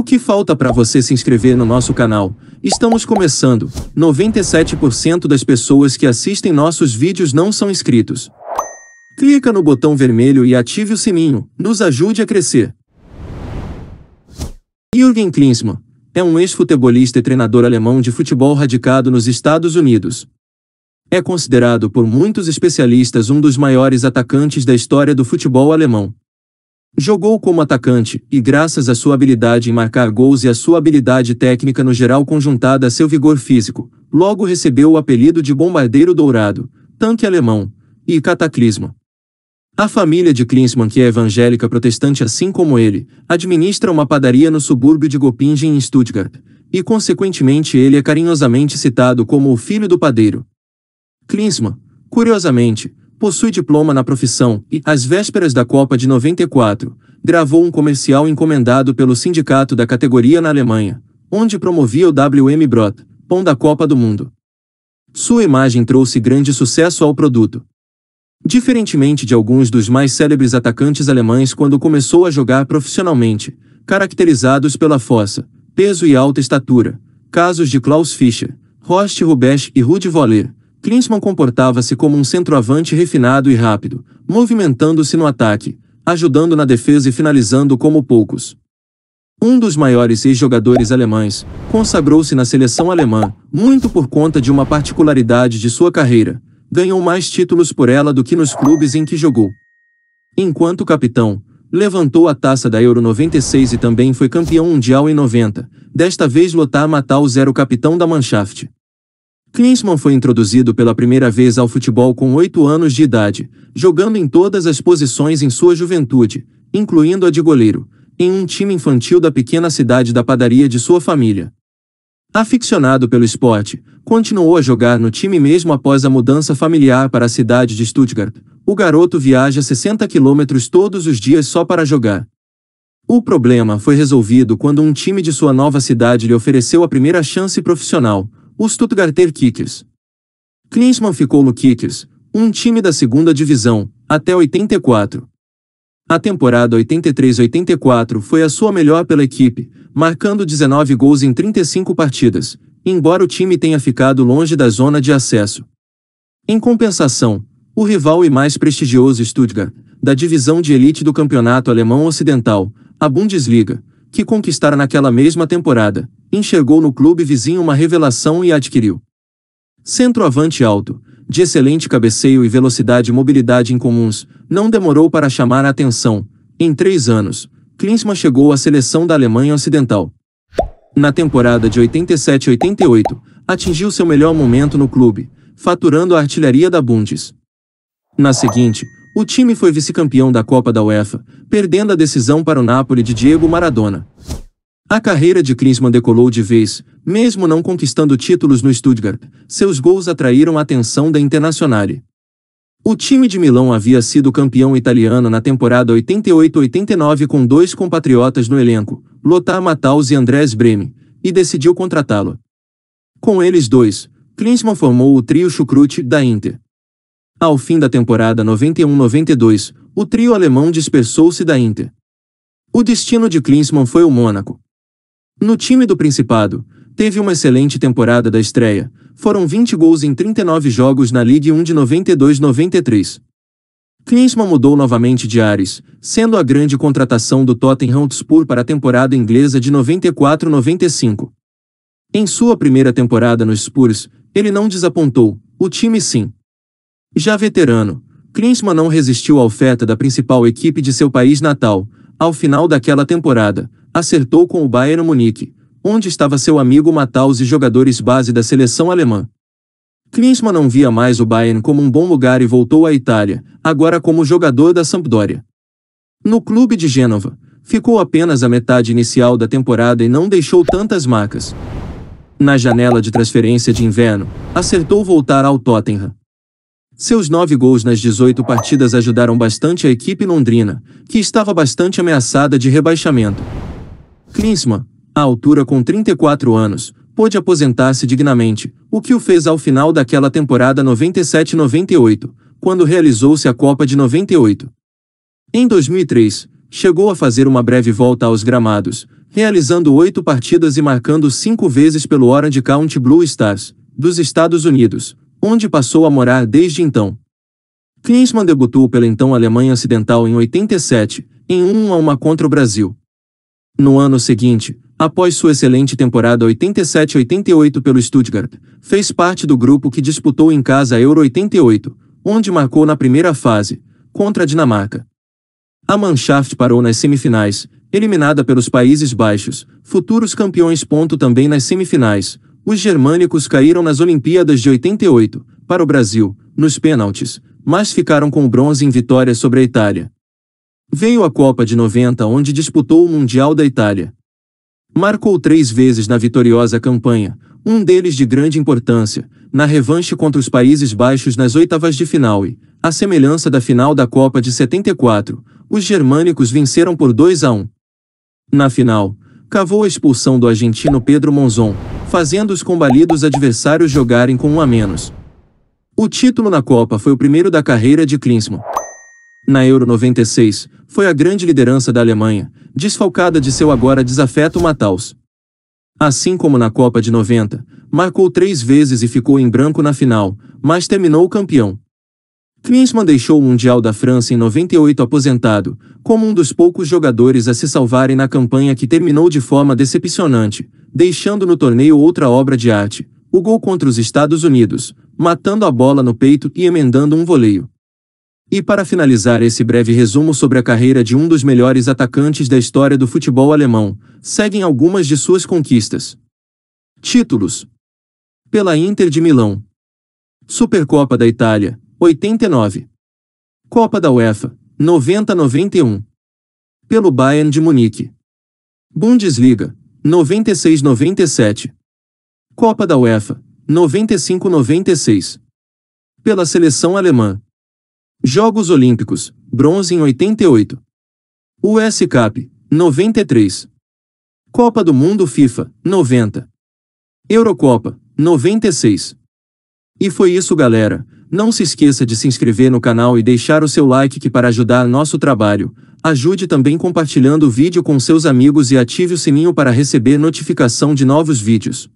O que falta para você se inscrever no nosso canal? Estamos começando. 97% das pessoas que assistem nossos vídeos não são inscritos. Clica no botão vermelho e ative o sininho. Nos ajude a crescer. Jürgen Klinsmann é um ex-futebolista e treinador alemão de futebol radicado nos Estados Unidos. É considerado por muitos especialistas um dos maiores atacantes da história do futebol alemão. Jogou como atacante, e graças à sua habilidade em marcar gols e à sua habilidade técnica no geral conjuntada a seu vigor físico, logo recebeu o apelido de Bombardeiro Dourado, Tanque Alemão e Cataclisma. A família de Klinsmann, que é evangélica protestante assim como ele, administra uma padaria no subúrbio de Göppingen em Stuttgart, e consequentemente ele é carinhosamente citado como o filho do padeiro. Klinsmann, curiosamente, possui diploma na profissão e, às vésperas da Copa de 94, gravou um comercial encomendado pelo sindicato da categoria na Alemanha, onde promovia o WM Brot, pão da Copa do Mundo. Sua imagem trouxe grande sucesso ao produto. Diferentemente de alguns dos mais célebres atacantes alemães quando começou a jogar profissionalmente, caracterizados pela fossa, peso e alta estatura, casos de Klaus Fischer, Horst Rubesch e Rudi Voller, Klinsmann comportava-se como um centroavante refinado e rápido, movimentando-se no ataque, ajudando na defesa e finalizando como poucos. Um dos maiores ex-jogadores alemães, consagrou-se na seleção alemã, muito por conta de uma particularidade de sua carreira. Ganhou mais títulos por ela do que nos clubes em que jogou. Enquanto capitão, levantou a taça da Euro 96 e também foi campeão mundial em 90, desta vez lotar matar o o capitão da Mannschaft. Klinsmann foi introduzido pela primeira vez ao futebol com 8 anos de idade, jogando em todas as posições em sua juventude, incluindo a de goleiro, em um time infantil da pequena cidade da padaria de sua família. Aficionado pelo esporte, continuou a jogar no time mesmo após a mudança familiar para a cidade de Stuttgart. O garoto viaja 60 quilômetros todos os dias só para jogar. O problema foi resolvido quando um time de sua nova cidade lhe ofereceu a primeira chance profissional, o Stuttgarter Kickers. Klinsmann ficou no Kickers, um time da segunda divisão, até 84. A temporada 83-84 foi a sua melhor pela equipe, marcando 19 gols em 35 partidas, embora o time tenha ficado longe da zona de acesso. Em compensação, o rival e mais prestigioso Stuttgart, da divisão de elite do campeonato alemão ocidental, a Bundesliga, que conquistara naquela mesma temporada, enxergou no clube vizinho uma revelação e adquiriu. Centroavante alto, de excelente cabeceio e velocidade e mobilidade incomuns, não demorou para chamar a atenção. Em três anos, Klinsmann chegou à seleção da Alemanha Ocidental. Na temporada de 87-88, atingiu seu melhor momento no clube, faturando a artilharia da Bundes. Na seguinte, o time foi vice-campeão da Copa da UEFA, perdendo a decisão para o Napoli de Diego Maradona. A carreira de Klinsmann decolou de vez, mesmo não conquistando títulos no Stuttgart. Seus gols atraíram a atenção da Internazionale. O time de Milão havia sido campeão italiano na temporada 88-89 com dois compatriotas no elenco, Lothar Matthaus e Andrés Breme, e decidiu contratá-lo. Com eles dois, Klinsmann formou o trio Chucrute da Inter. Ao fim da temporada 91-92, o trio alemão dispersou-se da Inter. O destino de Klinsmann foi o Mônaco. No time do Principado, teve uma excelente temporada da estreia. Foram 20 gols em 39 jogos na Ligue 1 de 92-93. Klinsmann mudou novamente de ares, sendo a grande contratação do Tottenham Hotspur para a temporada inglesa de 94-95. Em sua primeira temporada nos Spurs, ele não desapontou, o time sim. Já veterano, Klinsmann não resistiu à oferta da principal equipe de seu país natal, ao final daquela temporada, acertou com o Bayern Munique, onde estava seu amigo Matthaus e jogadores base da seleção alemã. Klinsmann não via mais o Bayern como um bom lugar e voltou à Itália, agora como jogador da Sampdoria. No clube de Gênova, ficou apenas a metade inicial da temporada e não deixou tantas marcas. Na janela de transferência de inverno, acertou voltar ao Tottenham. Seus nove gols nas 18 partidas ajudaram bastante a equipe londrina, que estava bastante ameaçada de rebaixamento. Klinsmann, à altura com 34 anos, pôde aposentar-se dignamente, o que o fez ao final daquela temporada 97-98, quando realizou-se a Copa de 98. Em 2003, chegou a fazer uma breve volta aos gramados, realizando oito partidas e marcando cinco vezes pelo Orange County Blue Stars, dos Estados Unidos, onde passou a morar desde então. Klinsmann debutou pela então Alemanha Ocidental em 87, em 1 a 1 contra o Brasil, no ano seguinte, após sua excelente temporada 87-88 pelo Stuttgart, fez parte do grupo que disputou em casa a Euro 88, onde marcou na primeira fase, contra a Dinamarca. A Mannschaft parou nas semifinais, eliminada pelos Países Baixos, futuros campeões. Ponto também nas semifinais. Os germânicos caíram nas Olimpíadas de 88, para o Brasil, nos pênaltis, mas ficaram com o bronze em vitória sobre a Itália. Veio à Copa de 90 onde disputou o Mundial da Itália. Marcou três vezes na vitoriosa campanha, um deles de grande importância, na revanche contra os Países Baixos nas oitavas de final e, à semelhança da final da Copa de 74, os germânicos venceram por 2 a 1. Na final, cavou a expulsão do argentino Pedro Monzon, fazendo os combalidos adversários jogarem com um a menos. O título na Copa foi o primeiro da carreira de Klinsmann. Na Euro 96, foi a grande liderança da Alemanha, desfalcada de seu agora desafeto Mataus, Assim como na Copa de 90, marcou três vezes e ficou em branco na final, mas terminou campeão. Klinsmann deixou o Mundial da França em 98 aposentado, como um dos poucos jogadores a se salvarem na campanha que terminou de forma decepcionante, deixando no torneio outra obra de arte, o gol contra os Estados Unidos, matando a bola no peito e emendando um voleio. E para finalizar esse breve resumo sobre a carreira de um dos melhores atacantes da história do futebol alemão, seguem algumas de suas conquistas. Títulos: Pela Inter de Milão, Supercopa da Itália, 89, Copa da UEFA, 90-91, pelo Bayern de Munique, Bundesliga, 96-97, Copa da UEFA, 95-96, pela seleção alemã. Jogos Olímpicos, bronze em 88. US Cup, 93. Copa do Mundo FIFA, 90. Eurocopa, 96. E foi isso, galera. Não se esqueça de se inscrever no canal e deixar o seu like que para ajudar nosso trabalho. Ajude também compartilhando o vídeo com seus amigos e ative o sininho para receber notificação de novos vídeos.